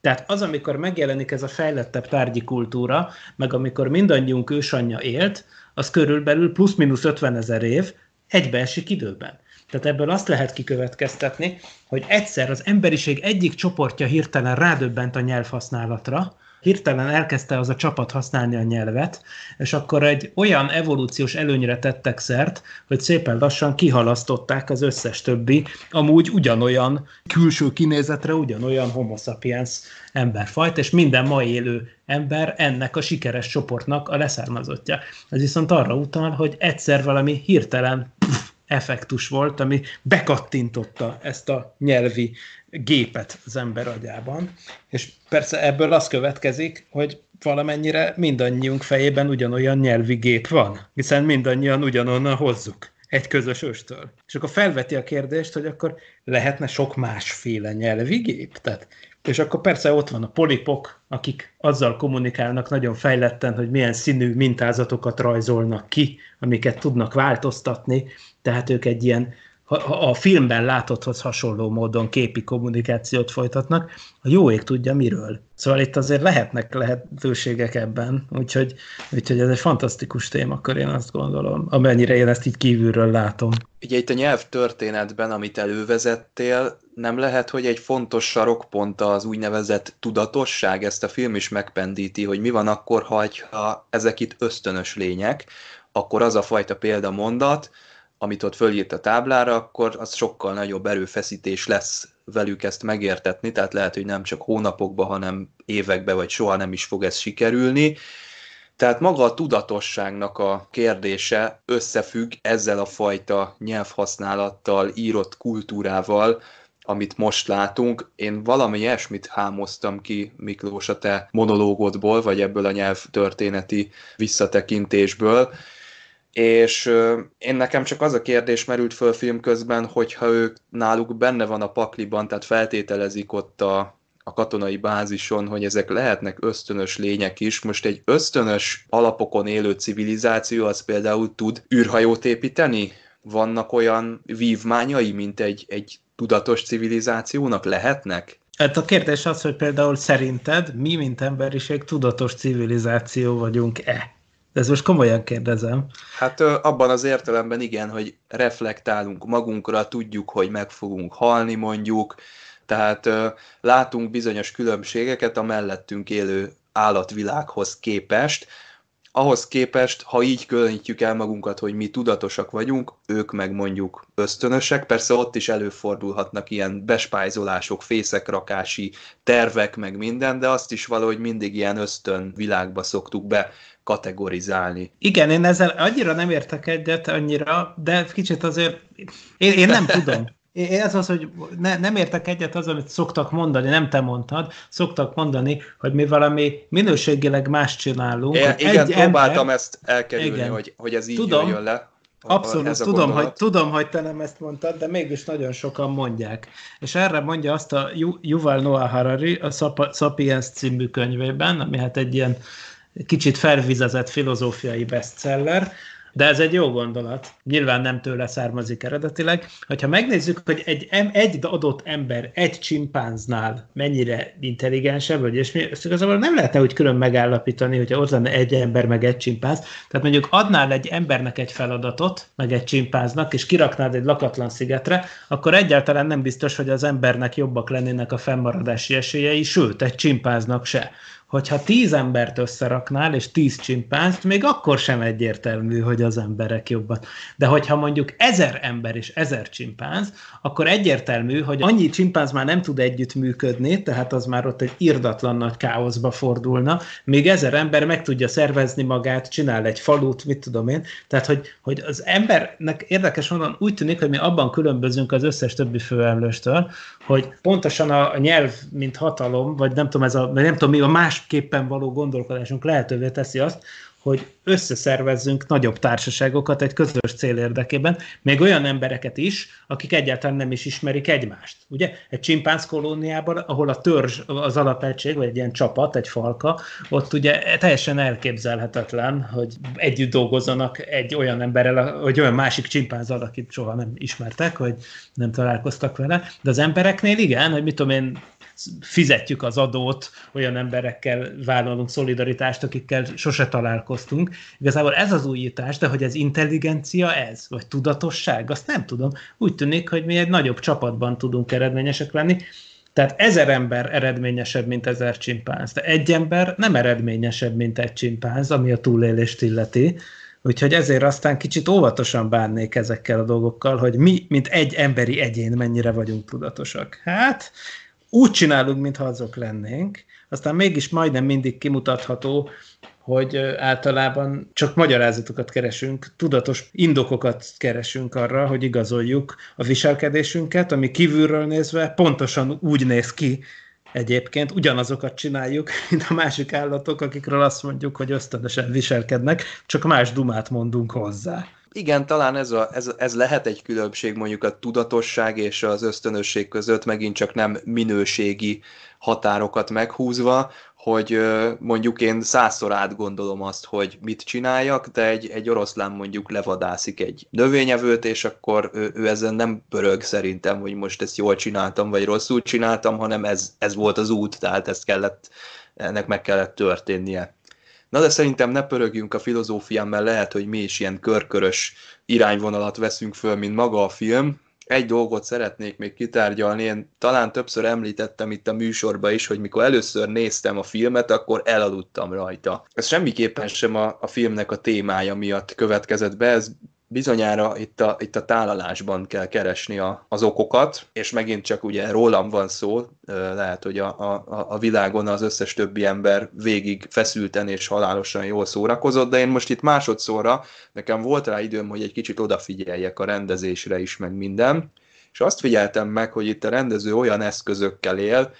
Tehát az, amikor megjelenik ez a fejlettebb tárgyi kultúra, meg amikor mindannyiunk ősanyja élt, az körülbelül plusz-minusz 50 ezer év egybeesik időben. Tehát ebből azt lehet kikövetkeztetni, hogy egyszer az emberiség egyik csoportja hirtelen rádöbbent a nyelvhasználatra, hirtelen elkezdte az a csapat használni a nyelvet, és akkor egy olyan evolúciós előnyre tettek szert, hogy szépen lassan kihalasztották az összes többi, amúgy ugyanolyan külső kinézetre, ugyanolyan homo sapiens emberfajt, és minden ma élő ember ennek a sikeres csoportnak a leszármazottja. Ez viszont arra utal, hogy egyszer valami hirtelen pff, effektus volt, ami bekattintotta ezt a nyelvi gépet az ember agyában. És persze ebből az következik, hogy valamennyire mindannyiunk fejében ugyanolyan nyelvi gép van, hiszen mindannyian ugyanonnan hozzuk egy közös őstől. És akkor felveti a kérdést, hogy akkor lehetne sok másféle nyelvi gép? Tehát és akkor persze ott van a polipok, akik azzal kommunikálnak nagyon fejletten, hogy milyen színű mintázatokat rajzolnak ki, amiket tudnak változtatni, tehát ők egy ilyen a filmben látotthoz hasonló módon képi kommunikációt folytatnak, a jó ég tudja miről. Szóval itt azért lehetnek lehetőségek ebben, úgyhogy, úgyhogy ez egy fantasztikus témakör, én azt gondolom, amennyire én ezt így kívülről látom. Ugye itt a nyelvtörténetben, amit elővezettél, nem lehet, hogy egy fontos sarokpont az úgynevezett tudatosság, ezt a film is megpendíti, hogy mi van akkor, ha, ha ezek itt ösztönös lények, akkor az a fajta példamondat, mondat, amit ott fölírt a táblára, akkor az sokkal nagyobb erőfeszítés lesz velük ezt megértetni, tehát lehet, hogy nem csak hónapokba, hanem évekbe, vagy soha nem is fog ez sikerülni. Tehát maga a tudatosságnak a kérdése összefügg ezzel a fajta nyelvhasználattal, írott kultúrával, amit most látunk. Én valami ilyesmit hámoztam ki, Miklós, a te monológodból, vagy ebből a nyelvtörténeti visszatekintésből, és én nekem csak az a kérdés merült föl film közben, hogyha ők náluk benne van a pakliban, tehát feltételezik ott a, a katonai bázison, hogy ezek lehetnek ösztönös lények is. Most egy ösztönös alapokon élő civilizáció az például tud űrhajót építeni? Vannak olyan vívmányai, mint egy, egy tudatos civilizációnak? Lehetnek? Hát a kérdés az, hogy például szerinted mi, mint emberiség, tudatos civilizáció vagyunk-e? De ezt most komolyan kérdezem. Hát abban az értelemben igen, hogy reflektálunk magunkra, tudjuk, hogy meg fogunk halni mondjuk, tehát látunk bizonyos különbségeket a mellettünk élő állatvilághoz képest, ahhoz képest, ha így különítjük el magunkat, hogy mi tudatosak vagyunk, ők meg mondjuk ösztönösek, persze ott is előfordulhatnak ilyen bespájzolások, fészekrakási tervek, meg minden, de azt is valahogy mindig ilyen ösztön világba szoktuk be kategorizálni. Igen, én ezzel annyira nem értek egyet, annyira, de kicsit azért én, én nem tudom ez az, hogy ne, nem értek egyet az, amit szoktak mondani, nem te mondtad, szoktak mondani, hogy mi valami minőségileg más csinálunk. É, igen, egy próbáltam ember, ezt elkerülni, igen. Hogy, hogy ez így tudom, jön le. Abszolút, ez tudom, hogy, tudom, hogy te nem ezt mondtad, de mégis nagyon sokan mondják. És erre mondja azt a Yuval Noah Harari a Sapiens című könyvében, ami hát egy ilyen kicsit felvizezett filozófiai bestseller, de ez egy jó gondolat. Nyilván nem tőle származik eredetileg. Hogyha megnézzük, hogy egy, egy adott ember egy csimpánznál mennyire intelligensebb, vagy mi, ezt igazából nem lehetne úgy külön megállapítani, hogyha ott lenne egy ember, meg egy csimpánz. Tehát mondjuk adnál egy embernek egy feladatot, meg egy csimpánznak, és kiraknád egy lakatlan szigetre, akkor egyáltalán nem biztos, hogy az embernek jobbak lennének a fennmaradási esélyei, sőt, egy csimpánznak se hogyha tíz embert összeraknál, és tíz csimpánzt, még akkor sem egyértelmű, hogy az emberek jobban. De hogyha mondjuk ezer ember és ezer csimpánz, akkor egyértelmű, hogy annyi csimpánz már nem tud együtt működni, tehát az már ott egy irdatlan nagy káoszba fordulna, még ezer ember meg tudja szervezni magát, csinál egy falut, mit tudom én. Tehát, hogy, hogy az embernek érdekes mondan úgy tűnik, hogy mi abban különbözünk az összes többi főemlőstől, hogy pontosan a nyelv, mint hatalom, vagy nem tudom, ez a, nem tudom mi a más másképpen való gondolkodásunk lehetővé teszi azt, hogy összeszervezzünk nagyobb társaságokat egy közös cél érdekében, még olyan embereket is, akik egyáltalán nem is ismerik egymást. Ugye egy csimpánz kolóniában, ahol a törzs az alapegység, vagy egy ilyen csapat, egy falka, ott ugye teljesen elképzelhetetlen, hogy együtt dolgozzanak egy olyan emberrel, vagy olyan másik csimpánzzal, akit soha nem ismertek, vagy nem találkoztak vele. De az embereknél igen, hogy mit tudom én, fizetjük az adót, olyan emberekkel vállalunk szolidaritást, akikkel sose találkoztunk. Igazából ez az újítás, de hogy ez intelligencia ez, vagy tudatosság, azt nem tudom. Úgy tűnik, hogy mi egy nagyobb csapatban tudunk eredményesek lenni. Tehát ezer ember eredményesebb, mint ezer csimpánz, de egy ember nem eredményesebb, mint egy csimpánz, ami a túlélést illeti. Úgyhogy ezért aztán kicsit óvatosan bánnék ezekkel a dolgokkal, hogy mi, mint egy emberi egyén mennyire vagyunk tudatosak. Hát, úgy csinálunk, mintha azok lennénk, aztán mégis majdnem mindig kimutatható, hogy általában csak magyarázatokat keresünk, tudatos indokokat keresünk arra, hogy igazoljuk a viselkedésünket, ami kívülről nézve pontosan úgy néz ki, egyébként ugyanazokat csináljuk, mint a másik állatok, akikről azt mondjuk, hogy ösztönösen viselkednek, csak más dumát mondunk hozzá igen, talán ez, a, ez, ez lehet egy különbség mondjuk a tudatosság és az ösztönösség között, megint csak nem minőségi határokat meghúzva, hogy mondjuk én százszor átgondolom azt, hogy mit csináljak, de egy, egy oroszlán mondjuk levadászik egy növényevőt, és akkor ő, ő ezen nem pörög szerintem, hogy most ezt jól csináltam, vagy rosszul csináltam, hanem ez, ez volt az út, tehát ezt kellett, ennek meg kellett történnie. Na de szerintem ne pörögjünk a filozófián, mert lehet, hogy mi is ilyen körkörös irányvonalat veszünk föl, mint maga a film. Egy dolgot szeretnék még kitárgyalni, én talán többször említettem itt a műsorba is, hogy mikor először néztem a filmet, akkor elaludtam rajta. Ez semmiképpen sem a, a filmnek a témája miatt következett be, ez bizonyára itt a, itt a tálalásban kell keresni a, az okokat, és megint csak ugye rólam van szó, lehet, hogy a, a, a világon az összes többi ember végig feszülten és halálosan jól szórakozott, de én most itt másodszorra, nekem volt rá időm, hogy egy kicsit odafigyeljek a rendezésre is, meg minden, és azt figyeltem meg, hogy itt a rendező olyan eszközökkel él,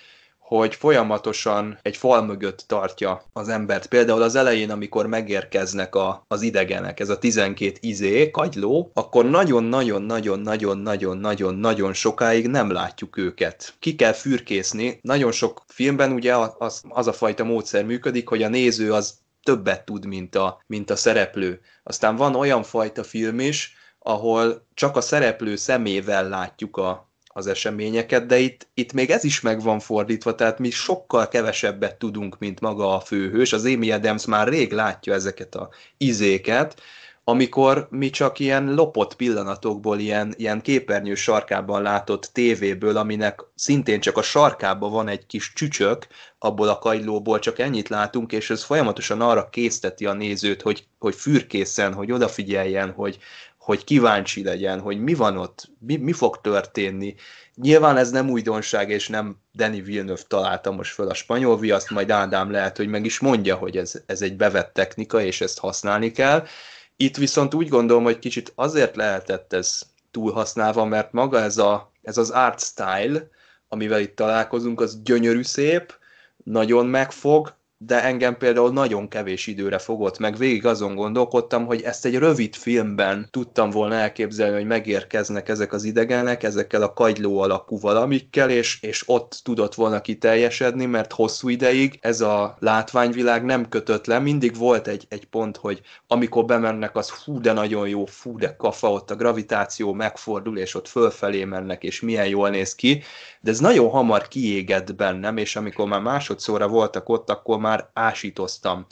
hogy folyamatosan egy fal mögött tartja az embert. Például az elején, amikor megérkeznek a, az idegenek, ez a 12 izé, kagyló, akkor nagyon-nagyon-nagyon-nagyon-nagyon-nagyon-nagyon sokáig nem látjuk őket. Ki kell fürkészni. Nagyon sok filmben ugye az, az a fajta módszer működik, hogy a néző az többet tud, mint a, mint a szereplő. Aztán van olyan fajta film is, ahol csak a szereplő szemével látjuk a, az eseményeket, de itt, itt még ez is meg van fordítva, tehát mi sokkal kevesebbet tudunk, mint maga a főhős. Az Amy Adams már rég látja ezeket a izéket, amikor mi csak ilyen lopott pillanatokból, ilyen, ilyen képernyő sarkában látott tévéből, aminek szintén csak a sarkában van egy kis csücsök, abból a kajlóból csak ennyit látunk, és ez folyamatosan arra készteti a nézőt, hogy, hogy fürkészen, hogy odafigyeljen, hogy, hogy kíváncsi legyen, hogy mi van ott, mi, mi fog történni. Nyilván ez nem újdonság, és nem Danny Villeneuve találta most föl a spanyol viaszt, majd Ádám lehet, hogy meg is mondja, hogy ez, ez egy bevett technika, és ezt használni kell. Itt viszont úgy gondolom, hogy kicsit azért lehetett ez túlhasználva, mert maga ez, a, ez az art style, amivel itt találkozunk, az gyönyörű szép, nagyon megfog, de engem például nagyon kevés időre fogott, meg végig azon gondolkodtam, hogy ezt egy rövid filmben tudtam volna elképzelni, hogy megérkeznek ezek az idegenek ezekkel a kagyló alakú valamikkel, és, és ott tudott volna kiteljesedni, mert hosszú ideig ez a látványvilág nem kötött le, mindig volt egy, egy pont, hogy amikor bemennek, az fú, de nagyon jó, fú, de kafa, ott a gravitáció megfordul, és ott fölfelé mennek, és milyen jól néz ki, de ez nagyon hamar kiégett bennem, és amikor már másodszorra voltak ott, akkor már már ásítoztam.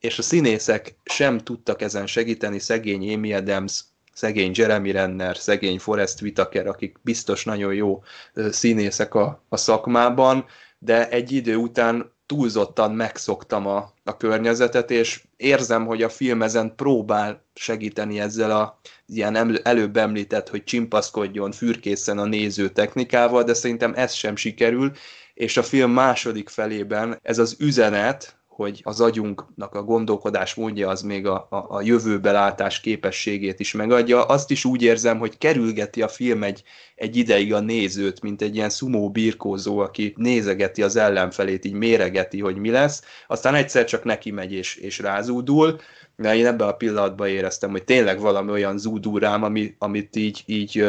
És a színészek sem tudtak ezen segíteni, szegény Amy Adams, szegény Jeremy Renner, szegény Forrest Whitaker, akik biztos nagyon jó színészek a, a szakmában, de egy idő után túlzottan megszoktam a, a környezetet, és érzem, hogy a film ezen próbál segíteni ezzel a ilyen előbb említett, hogy csimpaszkodjon, fürkészen a néző technikával, de szerintem ez sem sikerül, és a film második felében ez az üzenet, hogy az agyunknak a gondolkodás módja az még a, a, a jövőbelátás képességét is megadja. Azt is úgy érzem, hogy kerülgeti a film egy, egy ideig a nézőt, mint egy ilyen szumó birkózó, aki nézegeti az ellenfelét, így méregeti, hogy mi lesz, aztán egyszer csak neki megy és, és rázúdul, de én ebben a pillanatban éreztem, hogy tényleg valami olyan zúdul rám, ami, amit így, így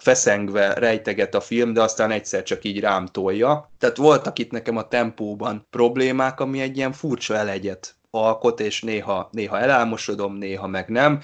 feszengve rejteget a film, de aztán egyszer csak így rám tolja. Tehát voltak itt nekem a tempóban problémák, ami egy ilyen furcsa elegyet alkot, és néha, néha elálmosodom, néha meg nem.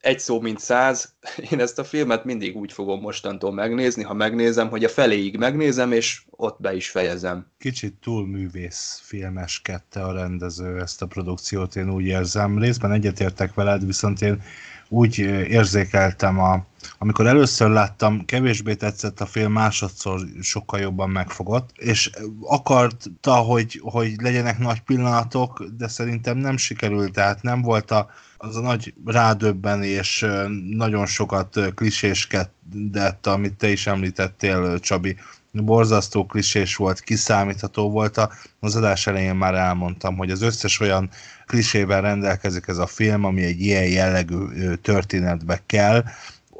Egy szó, mint száz, én ezt a filmet mindig úgy fogom mostantól megnézni, ha megnézem, hogy a feléig megnézem, és ott be is fejezem. Kicsit túl művész filmeskedte a rendező ezt a produkciót, én úgy érzem. Részben egyetértek veled, viszont én úgy érzékeltem a, amikor először láttam, kevésbé tetszett a film, másodszor sokkal jobban megfogott, és akarta, hogy, hogy legyenek nagy pillanatok, de szerintem nem sikerült, tehát nem volt a, az a nagy rádöbbenés, nagyon sokat kliséskedett, amit te is említettél, Csabi, borzasztó klisés volt, kiszámítható volt. Az adás elején már elmondtam, hogy az összes olyan klisével rendelkezik ez a film, ami egy ilyen jellegű történetbe kell,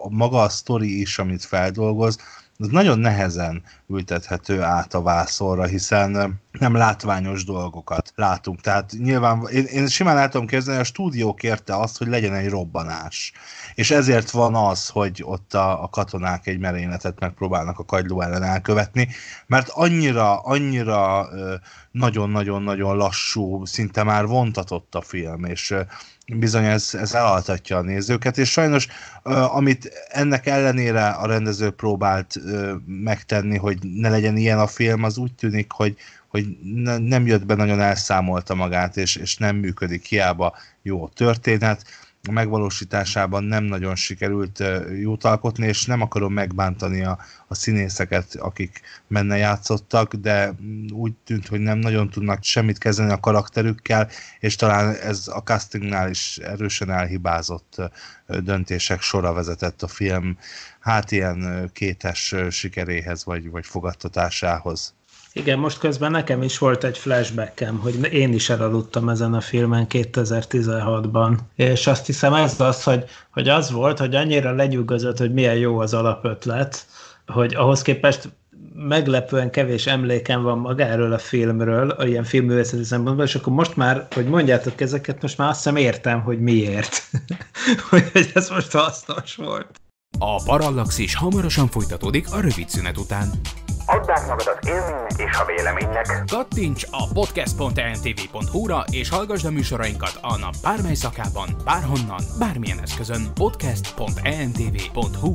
a maga a sztori is, amit feldolgoz, az nagyon nehezen ültethető át a vászorra, hiszen eh, nem látványos dolgokat látunk. Tehát nyilván én, én simán látom kezdeni a stúdió kérte azt, hogy legyen egy robbanás. És ezért van az, hogy ott a, a katonák egy merényletet megpróbálnak a kagyló ellen elkövetni, mert annyira, annyira eh, nagyon-nagyon-nagyon lassú, szinte már vontatott a film, és eh, bizony ez, ez elaltatja a nézőket, és sajnos amit ennek ellenére a rendező próbált megtenni, hogy ne legyen ilyen a film, az úgy tűnik, hogy, hogy ne, nem jött be, nagyon elszámolta magát, és, és nem működik hiába jó történet megvalósításában nem nagyon sikerült jót alkotni, és nem akarom megbántani a, a színészeket, akik menne játszottak, de mm, úgy tűnt, hogy nem nagyon tudnak semmit kezdeni a karakterükkel, és talán ez a castingnál is erősen elhibázott döntések sora vezetett a film, hát ilyen kétes sikeréhez vagy, vagy fogadtatásához. Igen, most közben nekem is volt egy flashbackem, hogy én is elaludtam ezen a filmen 2016-ban, és azt hiszem ez az, hogy, hogy az volt, hogy annyira legyűgözött, hogy milyen jó az alapötlet, hogy ahhoz képest meglepően kevés emlékem van magáról a filmről, a ilyen filmművészeti szempontból, és akkor most már, hogy mondjátok ezeket, most már azt hiszem értem, hogy miért. hogy, hogy ez most hasznos volt. A parallaxis hamarosan folytatódik a rövid szünet után. Add át magad az élménynek és a véleménynek. Kattints a podcast.emtv.hu-ra és hallgassd a műsorainkat a nap bármely szakában, bárhonnan, bármilyen eszközön. podcast.emtv.hu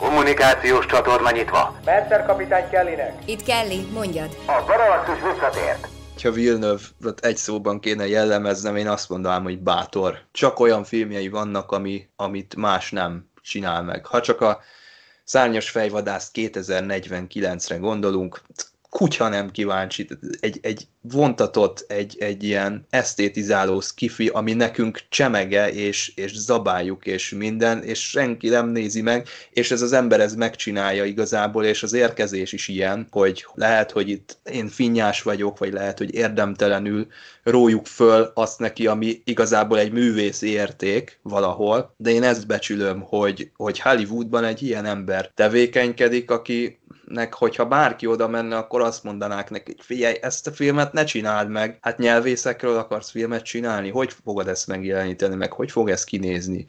Kommunikációs csatorna nyitva. Mester kapitány Kellynek. Itt Kelly, mondjad. A Baralaxus visszatért ha Villeneuve egy szóban kéne jellemeznem, én azt mondanám, hogy bátor. Csak olyan filmjei vannak, ami, amit más nem csinál meg. Ha csak a Szárnyas fejvadászt 2049-re gondolunk, kutya nem kíváncsi, egy, egy vontatott egy, egy ilyen esztétizáló skifi, ami nekünk csemege, és, és zabáljuk, és minden, és senki nem nézi meg, és ez az ember ez megcsinálja igazából, és az érkezés is ilyen, hogy lehet, hogy itt én finnyás vagyok, vagy lehet, hogy érdemtelenül rójuk föl azt neki, ami igazából egy művész érték valahol, de én ezt becsülöm, hogy, hogy Hollywoodban egy ilyen ember tevékenykedik, aki hogyha bárki oda menne, akkor azt mondanák neki, figyelj, ezt a filmet hát ne csináld meg. Hát nyelvészekről akarsz filmet csinálni, hogy fogod ezt megjeleníteni, meg hogy fog ez kinézni?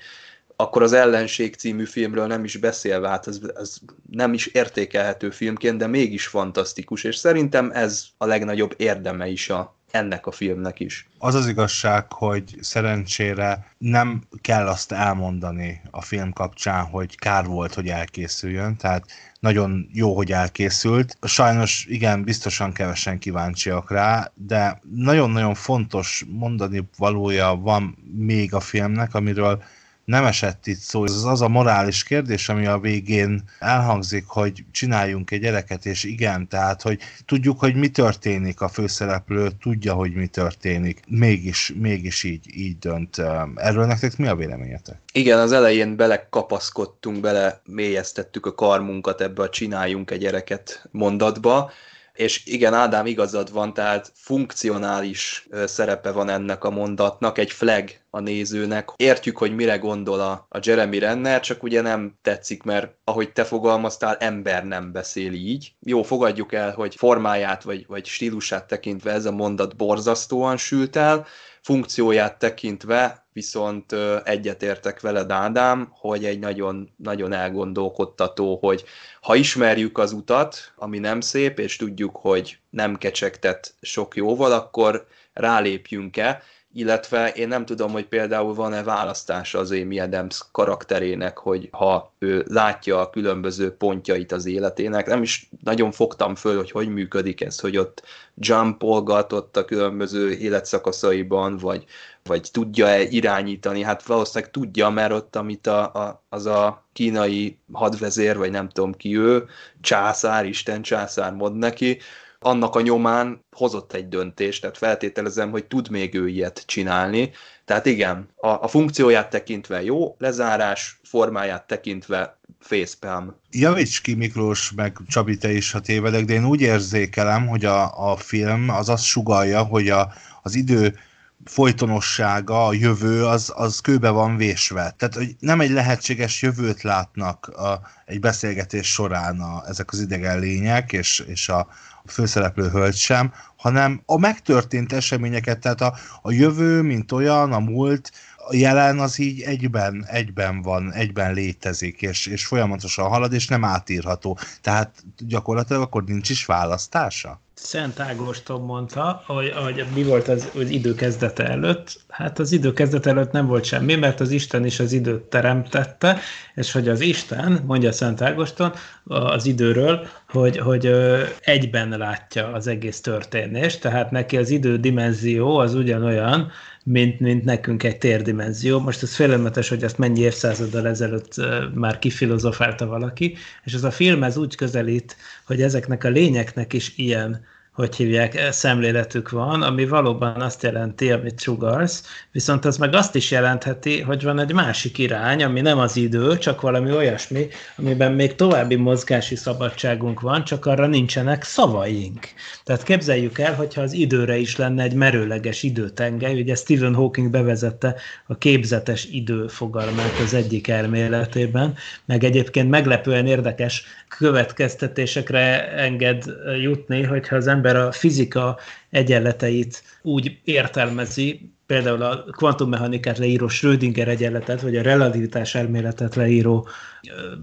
akkor az ellenség című filmről nem is beszélve, hát ez, ez nem is értékelhető filmként, de mégis fantasztikus, és szerintem ez a legnagyobb érdeme is a ennek a filmnek is. Az az igazság, hogy szerencsére nem kell azt elmondani a film kapcsán, hogy kár volt, hogy elkészüljön, tehát nagyon jó, hogy elkészült. Sajnos igen, biztosan kevesen kíváncsiak rá, de nagyon-nagyon fontos mondani valója van még a filmnek, amiről nem esett itt szó. Ez az a morális kérdés, ami a végén elhangzik, hogy csináljunk egy gyereket, és igen, tehát, hogy tudjuk, hogy mi történik, a főszereplő tudja, hogy mi történik, mégis, mégis így, így dönt. Erről nektek mi a véleményetek? Igen, az elején belekapaszkodtunk, bele mélyeztettük a karmunkat ebbe a csináljunk egy gyereket mondatba, és igen, Ádám igazad van, tehát funkcionális szerepe van ennek a mondatnak, egy flag a nézőnek. Értjük, hogy mire gondol a, Jeremy Renner, csak ugye nem tetszik, mert ahogy te fogalmaztál, ember nem beszél így. Jó, fogadjuk el, hogy formáját vagy, vagy stílusát tekintve ez a mondat borzasztóan sült el, funkcióját tekintve viszont egyetértek veled, Ádám, hogy egy nagyon, nagyon elgondolkodtató, hogy ha ismerjük az utat, ami nem szép, és tudjuk, hogy nem kecsegtet sok jóval, akkor rálépjünk-e, illetve én nem tudom, hogy például van-e választása az Amy Adams karakterének, hogy ha ő látja a különböző pontjait az életének, nem is nagyon fogtam föl, hogy hogy működik ez, hogy ott jumpolgat ott a különböző életszakaszaiban, vagy, vagy tudja-e irányítani, hát valószínűleg tudja, mert ott, amit a, a, az a kínai hadvezér, vagy nem tudom ki ő, császár, Isten császár mond neki, annak a nyomán hozott egy döntést, tehát feltételezem, hogy tud még ő ilyet csinálni. Tehát igen, a, a funkcióját tekintve jó, lezárás formáját tekintve facepalm. Javíts ki Miklós, meg Csabi, te is, ha tévedek, de én úgy érzékelem, hogy a, a film az azt sugalja, hogy a, az idő folytonossága, a jövő, az, az kőbe van vésve. Tehát, hogy nem egy lehetséges jövőt látnak a, egy beszélgetés során a, ezek az idegen lények, és, és a, a főszereplő hölgy sem, hanem a megtörtént eseményeket, tehát a, a jövő, mint olyan, a múlt, a jelen az így egyben, egyben van, egyben létezik, és, és folyamatosan halad, és nem átírható. Tehát gyakorlatilag akkor nincs is választása? Szent Ágoston mondta, hogy, hogy mi volt az, az idő kezdete előtt. Hát az idő kezdete előtt nem volt semmi, mert az Isten is az időt teremtette, és hogy az Isten, mondja Szent Ágoston, az időről, hogy, hogy egyben látja az egész történést, tehát neki az idő dimenzió az ugyanolyan, mint, mint nekünk egy térdimenzió. Most ez félelmetes, hogy ezt mennyi évszázaddal ezelőtt már kifilozofálta valaki, és ez a film ez úgy közelít, hogy ezeknek a lényeknek is ilyen hogy hívják, eh, szemléletük van, ami valóban azt jelenti, amit sugarsz, viszont az meg azt is jelentheti, hogy van egy másik irány, ami nem az idő, csak valami olyasmi, amiben még további mozgási szabadságunk van, csak arra nincsenek szavaink. Tehát képzeljük el, hogyha az időre is lenne egy merőleges időtengely, ugye Stephen Hawking bevezette a képzetes idő fogalmát az egyik elméletében, meg egyébként meglepően érdekes következtetésekre enged eh, jutni, hogyha az ember ember a fizika egyenleteit úgy értelmezi, például a kvantummechanikát leíró Schrödinger egyenletet, vagy a relativitás elméletet leíró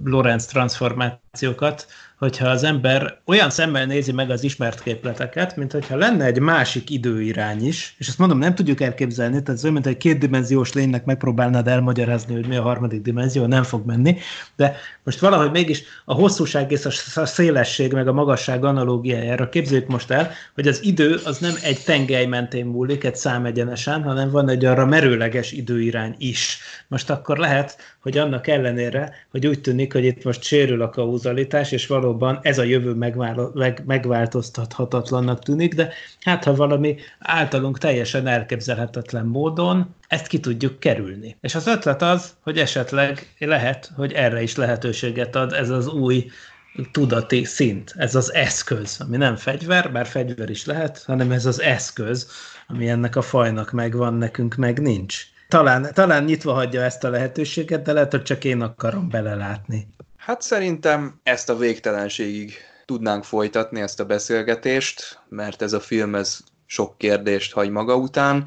Lorentz transformációkat, hogyha az ember olyan szemmel nézi meg az ismert képleteket, mint hogyha lenne egy másik időirány is, és azt mondom, nem tudjuk elképzelni, tehát ez olyan, mint egy kétdimenziós lénynek megpróbálnád elmagyarázni, hogy mi a harmadik dimenzió, nem fog menni, de most valahogy mégis a hosszúság és a szélesség meg a magasság analógiájára képzeljük most el, hogy az idő az nem egy tengely mentén múlik, egy szám egyenesen, hanem van egy arra merőleges időirány is. Most akkor lehet, hogy annak ellenére, hogy úgy tűnik, hogy itt most sérül a kauzalitás, és való valóban ez a jövő megváltoztathatatlannak tűnik, de hát ha valami általunk teljesen elképzelhetetlen módon ezt ki tudjuk kerülni. És az ötlet az, hogy esetleg lehet, hogy erre is lehetőséget ad ez az új tudati szint, ez az eszköz, ami nem fegyver, bár fegyver is lehet, hanem ez az eszköz, ami ennek a fajnak megvan, nekünk meg nincs. Talán, talán nyitva hagyja ezt a lehetőséget, de lehet, hogy csak én akarom belelátni. Hát szerintem ezt a végtelenségig tudnánk folytatni ezt a beszélgetést, mert ez a film ez sok kérdést hagy maga után,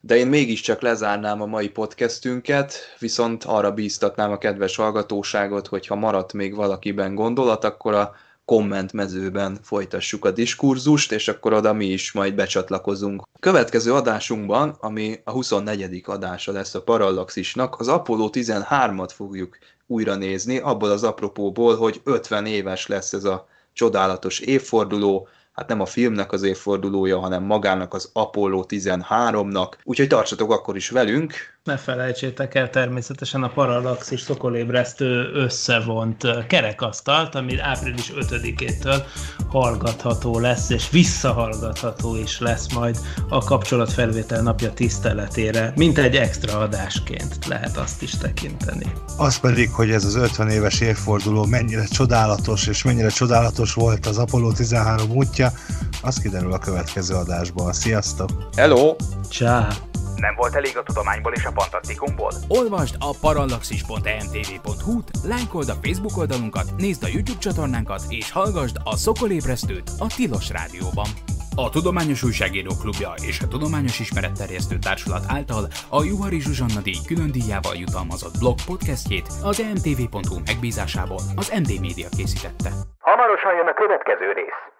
de én mégiscsak lezárnám a mai podcastünket, viszont arra bíztatnám a kedves hallgatóságot, hogy ha maradt még valakiben gondolat, akkor a kommentmezőben folytassuk a diskurzust, és akkor oda mi is majd becsatlakozunk. A következő adásunkban, ami a 24. adása lesz a Parallaxisnak, az Apollo 13-at fogjuk újra nézni, abból az apropóból, hogy 50 éves lesz ez a csodálatos évforduló, hát nem a filmnek az évfordulója, hanem magának az Apollo 13-nak. Úgyhogy tartsatok akkor is velünk, ne felejtsétek el természetesen a Parallaxis szokolébresztő összevont kerekasztalt, ami április 5-től hallgatható lesz, és visszahallgatható is lesz majd a kapcsolatfelvétel napja tiszteletére, mint egy extra adásként lehet azt is tekinteni. Az pedig, hogy ez az 50 éves évforduló mennyire csodálatos, és mennyire csodálatos volt az Apollo 13 útja, az kiderül a következő adásban. Sziasztok! Hello! Ciao! Nem volt elég a tudományból és a fantasztikumból? Olvasd a parallaxis.emtv.hu-t, e lájkold a Facebook oldalunkat, nézd a YouTube csatornánkat, és hallgassd a Szokolébresztőt a Tilos Rádióban. A Tudományos Újságíró Klubja és a Tudományos Ismeretterjesztő Társulat által a Juhari Zsuzsanna díj külön díjával jutalmazott blog podcastjét az e mtv.hu megbízásából az MD Media készítette. Hamarosan jön a következő rész.